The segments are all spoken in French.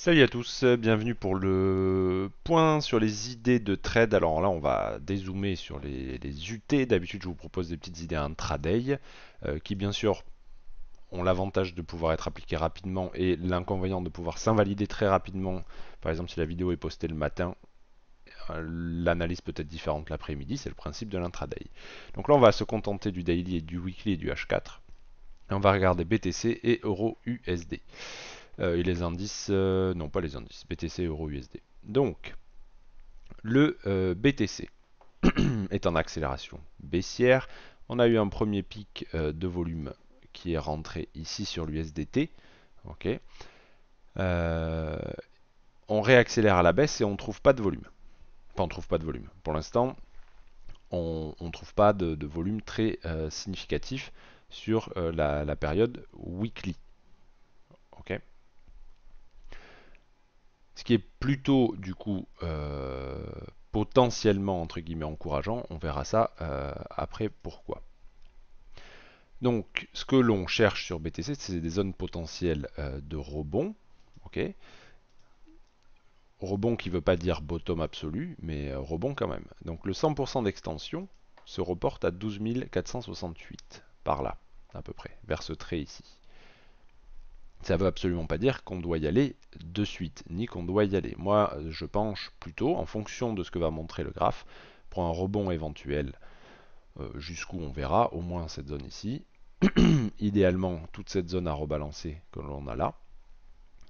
Salut à tous, bienvenue pour le point sur les idées de trade. Alors là, on va dézoomer sur les, UT. D'habitude, je vous propose des petites idées intraday euh, qui, bien sûr, ont l'avantage de pouvoir être appliquées rapidement et l'inconvénient de pouvoir s'invalider très rapidement. Par exemple, si la vidéo est postée le matin, euh, l'analyse peut être différente l'après-midi. C'est le principe de l'intraday. Donc là, on va se contenter du daily et du weekly et du H4. on va regarder BTC et Euro USD. Euh, et les indices, euh, non pas les indices, BTC, Euro, USD. Donc, le euh, BTC est en accélération baissière. On a eu un premier pic de volume qui est rentré ici sur l'USDT. on réaccélère à la baisse et on ne trouve pas de volume. Enfin, on trouve pas de volume. Pour l'instant, on ne trouve pas de, volume très significatif sur la, la, période weekly. ok ce qui est plutôt du coup euh, potentiellement entre guillemets encourageant, on verra ça euh, après pourquoi. Donc ce que l'on cherche sur BTC, c'est des zones potentielles euh, de rebond. rebond qui ne veut pas dire bottom absolu, mais rebond quand même. Donc le 100% d'extension se reporte à 12468 par là, à peu près, vers ce trait ici ça ne veut absolument pas dire qu'on doit y aller de suite, ni qu'on doit y aller. Moi, je penche plutôt, en fonction de ce que va montrer le graphe, pour un rebond éventuel euh, jusqu'où on verra, au moins cette zone ici. Idéalement, toute cette zone à rebalancer que l'on a là.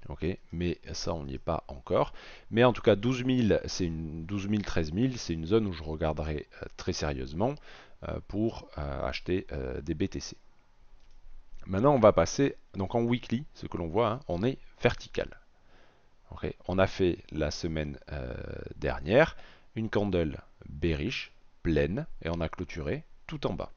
Ok, mais ça on n'y est pas encore. Mais en tout cas 12 000, c'est une 13 000, c'est une zone où je regarderai euh, très sérieusement euh, pour acheter des BTC. Maintenant, on va passer donc en weekly, ce que l'on voit, hein, on est vertical. On a fait la semaine euh, dernière une candle bearish pleine et on a clôturé tout en bas.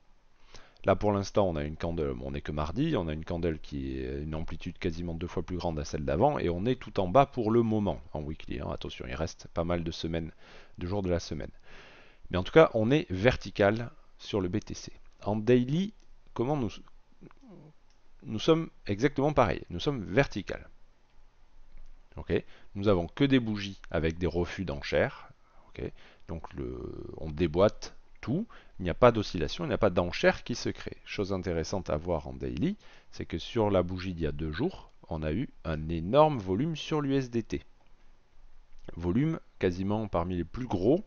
Là pour l'instant on a une candle, on n'est que mardi, on a une candle qui est euh, une amplitude quasiment deux fois plus grande à celle d'avant et on est tout en bas pour le moment en weekly. Hein. Attention, il reste pas mal de semaines, de jours de la semaine. Mais en tout cas, on est vertical sur le BTC. En daily, comment nous, nous sommes exactement pareil, nous sommes vertical. Nous avons que des bougies avec des refus d'enchères. Donc on déboîte tout, il n'y a pas d'oscillation, il n'y a pas d'enchère qui se crée. Chose intéressante à voir en daily, c'est que sur la bougie d'il y a deux jours, on a eu un énorme volume sur l'USDT. Volume quasiment parmi les plus gros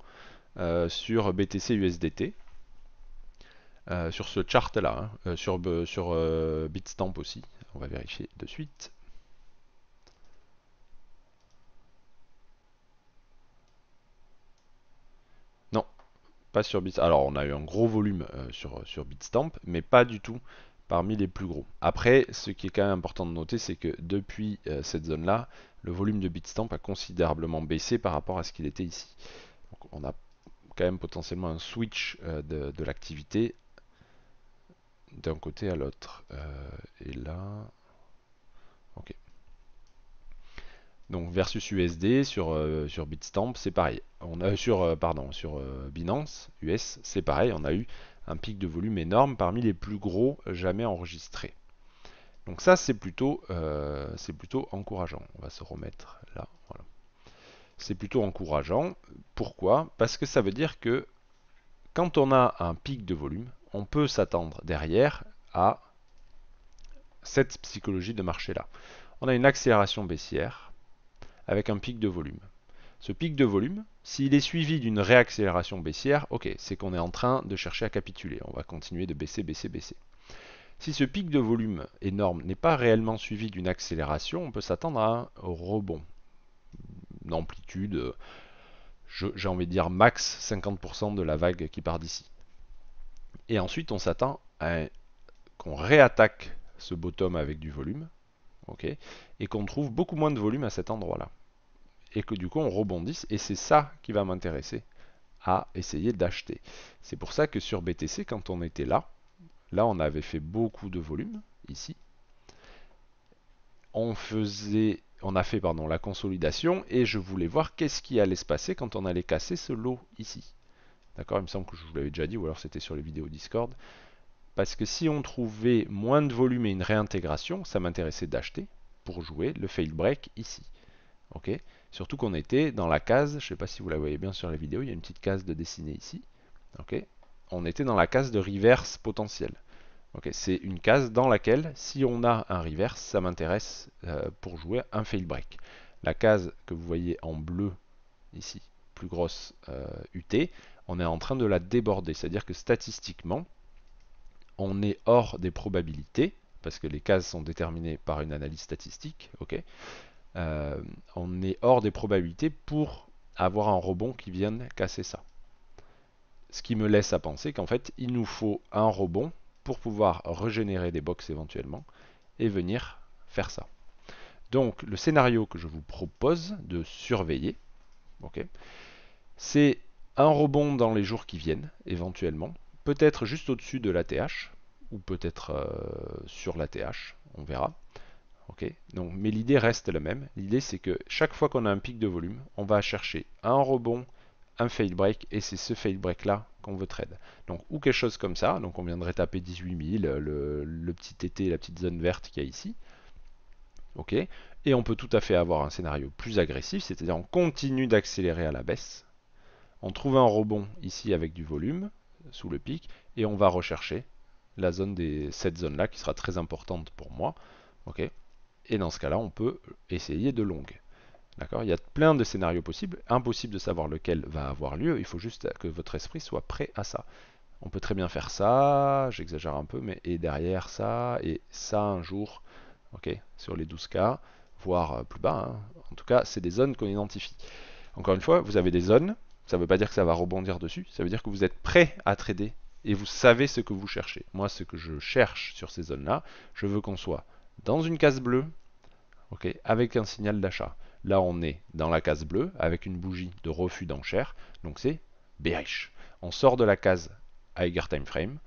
euh, sur BTC USDT. Euh, sur ce chart là, hein. euh, sur, euh, sur Bitstamp aussi. On va vérifier de suite. Non, pas sur Bitstamp. Alors on a eu un gros volume sur, sur Bitstamp, mais pas du tout parmi les plus gros. Après, ce qui est quand même important de noter, c'est que depuis cette zone là, le volume de Bitstamp a considérablement baissé par rapport à ce qu'il était ici. Donc on a quand même potentiellement un switch de, de l'activité d'un côté à l'autre. Euh, et là, ok. Donc versus USD sur, euh, sur Bitstamp, c'est pareil. On a sur euh, pardon sur Binance US, c'est pareil. On a eu un pic de volume énorme parmi les plus gros jamais enregistrés. Donc ça c'est plutôt c'est plutôt encourageant. On va se remettre là. Voilà. C'est plutôt encourageant. Pourquoi Parce que ça veut dire que quand on a un pic de volume, on peut s'attendre derrière à cette psychologie de marché-là. On a une accélération baissière avec un pic de volume. Ce pic de volume, s'il est suivi d'une réaccélération baissière, ok, c'est qu'on est en train de chercher à capituler. On va continuer de baisser, baisser, baisser. Si ce pic de volume énorme n'est pas réellement suivi d'une accélération, on peut s'attendre à un rebond. d'amplitude, euh, j'ai envie de dire max 50% de la vague qui part d'ici. Et ensuite, on s'attend à qu'on réattaque ce bottom avec du volume. ok et qu'on trouve beaucoup moins de volume à cet endroit-là. Et que du coup, on rebondisse. Et c'est ça qui va m'intéresser à essayer d'acheter. C'est pour ça que sur BTC, quand on était là, là, on avait fait beaucoup de volume, ici. On faisait on a fait pardon, la consolidation et je voulais voir qu'est-ce qui allait se passer quand on allait casser ce lot ici. D'accord Il me semble que je vous l'avais déjà dit, ou alors c'était sur les vidéos Discord. Parce que si on trouvait moins de volume et une réintégration, ça m'intéressait d'acheter pour jouer le fail break ici. Ok Surtout qu'on était dans la case, je ne sais pas si vous la voyez bien sur la vidéo, il y a une petite case de dessinée ici. Ok On était dans la case de reverse potentiel. Ok, c'est une case dans laquelle, si on a un reverse, ça m'intéresse euh, pour jouer un fail break. La case que vous voyez en bleu, ici, plus grosse UT, euh, on est en train de la déborder. C'est-à-dire que statistiquement, on est hors des probabilités, parce que les cases sont déterminées par une analyse statistique, ok euh, on est hors des probabilités pour avoir un rebond qui vienne casser ça. Ce qui me laisse à penser qu'en fait, il nous faut un rebond pour pouvoir régénérer des box éventuellement et venir faire ça. Donc le scénario que je vous propose de surveiller, c'est un rebond dans les jours qui viennent, éventuellement, peut-être juste au-dessus de la TH, ou peut-être euh, sur la TH, on verra. Donc, mais l'idée reste la même. L'idée c'est que chaque fois qu'on a un pic de volume, on va chercher un rebond, un fail break, et c'est ce fail break là qu'on veut trade. Donc ou quelque chose comme ça, donc on viendrait taper 18 000, euh, le, petit TT, la petite zone verte qu'il y a ici. Ok, et on peut tout à fait avoir un scénario plus agressif, c'est-à-dire on continue d'accélérer à la baisse, on trouve un rebond ici avec du volume sous le pic et on va rechercher la zone des cette zone là qui sera très importante pour moi. ok et dans ce cas là on peut essayer de longue. D'accord Il y a plein de scénarios possibles, impossible de savoir lequel va avoir lieu, il faut juste que votre esprit soit prêt à ça. On peut très bien faire ça, j'exagère un peu, mais et derrière ça, et ça un jour, ok, sur les 12 cas, voire plus bas. Hein. En tout cas, c'est des zones qu'on identifie. Encore une fois, vous avez des zones ça ne veut pas dire que ça va rebondir dessus, ça veut dire que vous êtes prêt à trader et vous savez ce que vous cherchez. Moi, ce que je cherche sur ces zones-là, je veux qu'on soit dans une case bleue, avec un signal d'achat. Là, on est dans la case bleue avec une bougie de refus d'enchère, donc c'est bearish. On sort de la case higher time frame,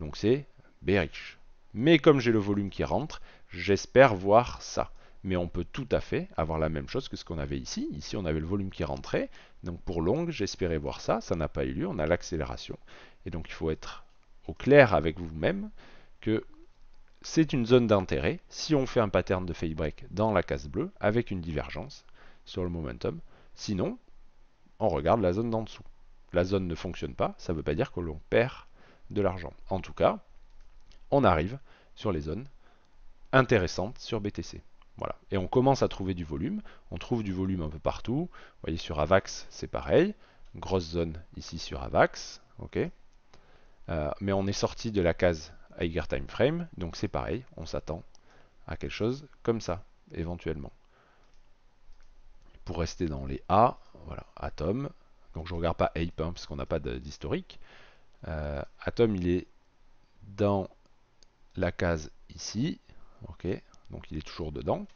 donc c'est bearish. Mais comme j'ai le volume qui rentre, j'espère voir ça. Mais on peut tout à fait avoir la même chose que ce qu'on avait ici. Ici, on avait le volume qui rentrait, donc pour longue, j'espérais voir ça, ça n'a pas eu lieu, on a l'accélération. Et donc il faut être au clair avec vous-même que c'est une zone d'intérêt si on fait un pattern de fail break dans la case bleue avec une divergence sur le momentum. Sinon, on regarde la zone d'en dessous. La zone ne fonctionne pas, ça ne veut pas dire que l'on perd de l'argent. En tout cas, on arrive sur les zones intéressantes sur BTC. Voilà. Et on commence à trouver du volume. On trouve du volume un peu partout. Vous voyez, sur AVAX, c'est pareil. Grosse zone ici sur AVAX. ok euh, mais on est sorti de la case Higher Time Frame. Donc c'est pareil. On s'attend à quelque chose comme ça, éventuellement. Pour rester dans les A, voilà, Atom. Donc je ne regarde pas Ape, hein, parce qu'on n'a pas d'historique. Euh, Atom, il est dans la case ici. ok donc il est toujours dedans.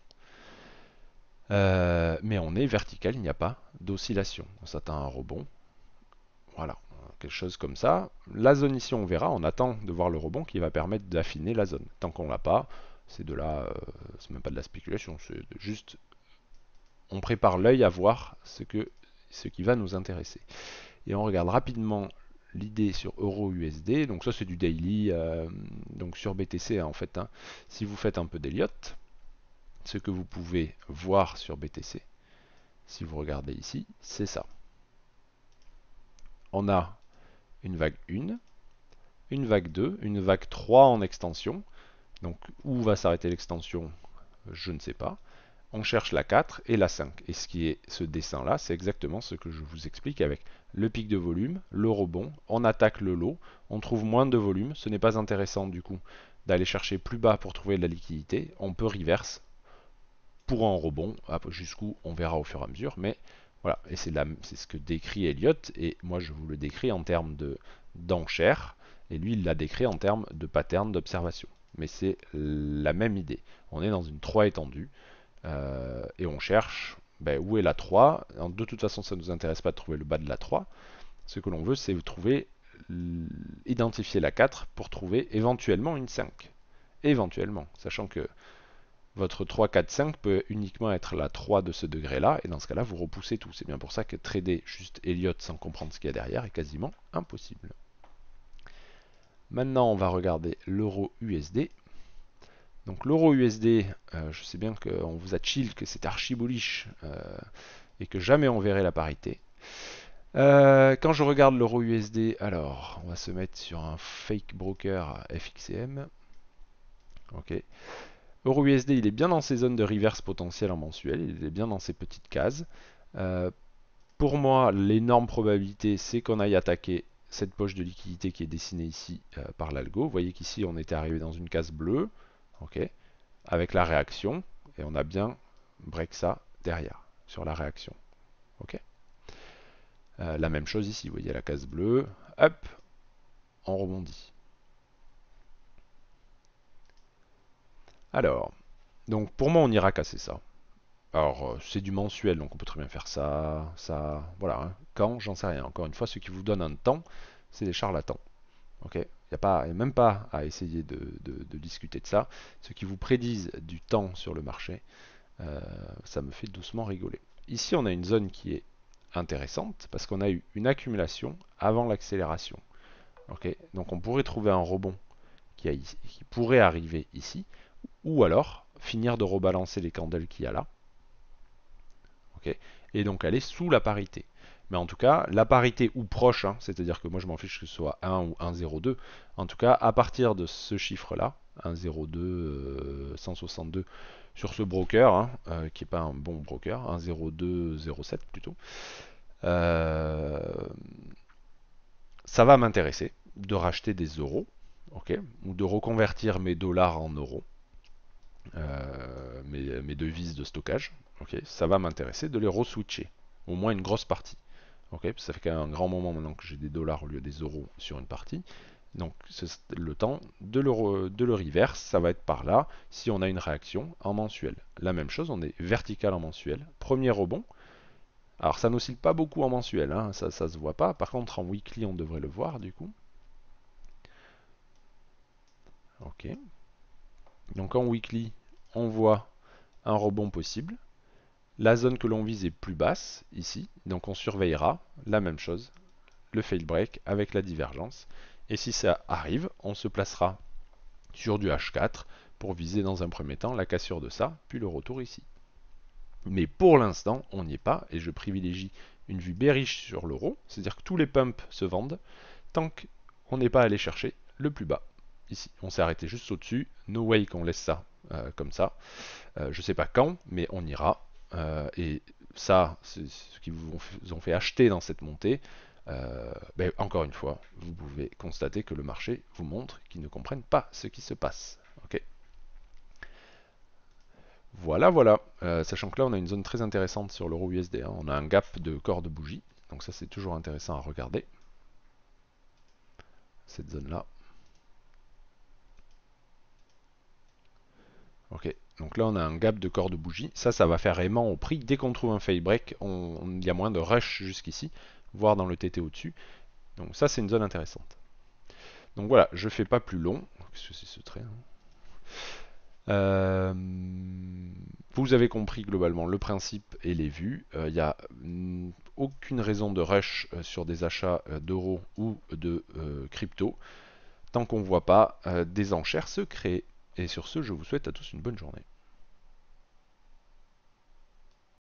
Euh, mais on est vertical, il n'y a pas d'oscillation. On s'attend à un rebond. Voilà, quelque chose comme ça. La zone ici, on verra, on attend de voir le rebond qui va permettre d'affiner la zone. Tant qu'on l'a pas, c'est de la, euh, c'est même pas de la spéculation, c'est juste, on prépare l'œil à voir ce, que, ce qui va nous intéresser. Et on regarde rapidement l'idée sur usd Donc ça c'est du daily, euh, donc sur BTC hein, en fait. Hein. Si vous faites un peu d'Elliott, ce que vous pouvez voir sur BTC, si vous regardez ici, c'est ça. On a une vague 1, une vague 2, une vague 3 en extension. Donc où va s'arrêter l'extension Je ne sais pas on cherche la 4 et la 5. Et ce qui est ce dessin-là, c'est exactement ce que je vous explique avec le pic de volume, le rebond, on attaque le lot, on trouve moins de volume, ce n'est pas intéressant du coup d'aller chercher plus bas pour trouver de la liquidité, on peut reverse pour un rebond, ah, jusqu'où on verra au fur et à mesure, mais voilà, et c'est ce que décrit Elliott, et moi je vous le décris en termes d'enchères, et lui il l'a décrit en termes de pattern d'observation. Mais c'est la même idée, on est dans une 3 étendue, euh, et on cherche ben, où est la 3. de toute façon, ça ne nous intéresse pas de trouver le bas de la 3. Ce que l'on veut, c'est trouver identifier la 4 pour trouver éventuellement une 5. Éventuellement, sachant que votre 3, 4, 5 peut uniquement être la 3 de ce degré-là, et dans ce cas-là, vous repoussez tout. C'est bien pour ça que trader juste Elliot sans comprendre ce qu'il y a derrière est quasiment impossible. Maintenant, on va regarder l'euro USD. Donc l'euro USD, euh, je sais bien qu'on vous a chill, que c'est archi bullish euh, et que jamais on verrait la parité. Euh, quand je regarde l'euro USD, alors on va se mettre sur un fake broker FXM. Ok. Euro USD, il est bien dans ses zones de reverse potentiel en mensuel, il est bien dans ses petites cases. pour moi, l'énorme probabilité, c'est qu'on aille attaquer cette poche de liquidité qui est dessinée ici par l'algo. Vous voyez qu'ici, on était arrivé dans une case bleue avec la réaction, et on a bien break ça derrière, sur la réaction. Euh, la même chose ici, vous voyez la case bleue, hop, on rebondit. Alors, donc pour moi on ira casser ça. Alors euh, c'est du mensuel, donc on peut très bien faire ça, ça, voilà. Hein. Quand, j'en sais rien. Encore une fois, ce qui vous donne un temps, c'est des charlatans. Il n'y a, pas, même pas à essayer de, discuter de ça. Ce qui vous prédisent du temps sur le marché, euh, ça me fait doucement rigoler. Ici, on a une zone qui est intéressante parce qu'on a eu une accumulation avant l'accélération. Donc on pourrait trouver un rebond qui, pourrait arriver ici ou alors finir de rebalancer les candelles qu'il y a là. et donc aller sous la parité. Mais en tout cas, la parité ou proche, hein, c'est-à-dire que moi je m'en fiche que ce soit 1 ou 1,02, en tout cas, à partir de ce chiffre-là, 1,02, 162 euh, sur ce broker, hein, euh, qui n'est pas un bon broker, 1,0207 plutôt, euh, ça va m'intéresser de racheter des euros, ok, ou de reconvertir mes dollars en euros. Mes, mes, devises de stockage, ok, ça va m'intéresser de les re-switcher, au moins une grosse partie ça fait quand un grand moment maintenant que j'ai des dollars au lieu des euros sur une partie. Donc le temps de le, de reverse, ça va être par là, si on a une réaction en mensuel. La même chose, on est vertical en mensuel, premier rebond. Alors ça n'oscille pas beaucoup en mensuel, hein, ça ne se voit pas. Par contre en weekly, on devrait le voir du coup. Ok. Donc en weekly, on voit un rebond possible. La zone que l'on vise est plus basse, ici, donc on surveillera la même chose, le fail break avec la divergence. Et si ça arrive, on se placera sur du H4 pour viser dans un premier temps la cassure de ça, puis le retour ici. Mais pour l'instant, on n'y est pas, et je privilégie une vue bearish sur l'euro, c'est-à-dire que tous les pumps se vendent, tant qu'on n'est pas allé chercher le plus bas. Ici, on s'est arrêté juste au-dessus, no way qu'on laisse ça euh, comme ça. Je euh, je sais pas quand, mais on ira euh, et ça, c'est ce qui vous ont, fait acheter dans cette montée, euh, ben, encore une fois, vous pouvez constater que le marché vous montre qu'ils ne comprennent pas ce qui se passe. ok voilà, voilà. Euh, sachant que là, on a une zone très intéressante sur l'euro USD. Hein. On a un gap de corps de bougie. Donc ça, c'est toujours intéressant à regarder. Cette zone-là. Ok, donc là, on a un gap de corps de bougie. Ça, ça va faire aimant au prix. Dès qu'on trouve un fail break, il y a moins de rush jusqu'ici, voire dans le TT au-dessus. Donc ça, c'est une zone intéressante. Donc voilà, je ne fais pas plus long. Qu'est-ce que c'est ce trait hein. euh, Vous avez compris globalement le principe et les vues. Euh, il n'y a mm, aucune raison de rush euh, sur des achats d'euros ou de crypto tant qu'on ne voit pas des enchères se créer. Et sur ce, je vous souhaite à tous une bonne journée.